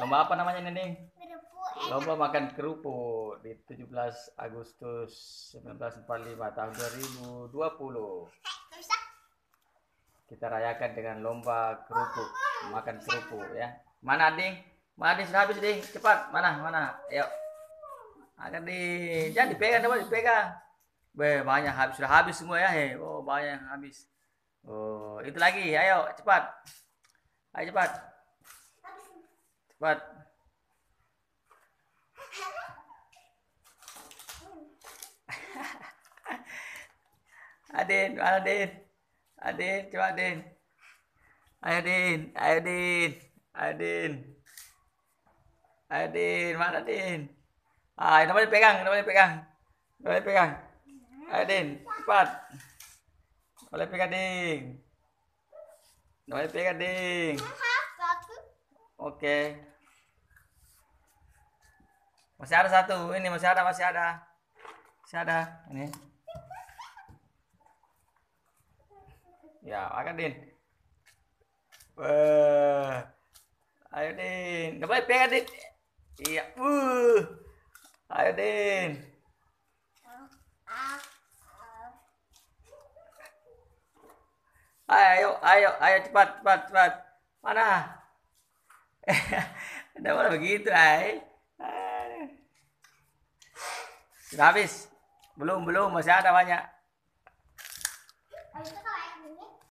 Lomba apa namanya Neneng? Lomba makan kerupuk di 17 Agustus 1945 tahun 2020. Kita rayakan dengan lomba kerupuk, makan kerupuk ya. Mana Ding? Mana Ding sudah habis Ding? Cepat, mana mana? Ayo. Akan di jangan dipegang, coba dipegang. Be, banyak habis sudah habis semua ya. He. Oh, banyak habis. Oh, itu lagi. Ayo cepat. Ayo cepat. What? Adin, mana Adin? Adin, coba Adin. Ayo Adin, ayo Adin, ayo Adin? Ayo Din, mana Adin? Ah, boleh pegang, boleh pegang. boleh pegang. Ayo Din, cepat. boleh pegang Ding. boleh pegang Ding. Oke. Okay. Masih ada satu. Ini masih ada, masih ada. Masih ada. Ini. Ya, makan Din. Ayo Din. Coba eh, ya, pegang Din. Iya. Uh. Ayo Din. Ayo, ayo, ayo cepat, cepat, cepat. Mana? Ada mana begitu, ay? Sudah habis? Belum, belum. Masih ada banyak.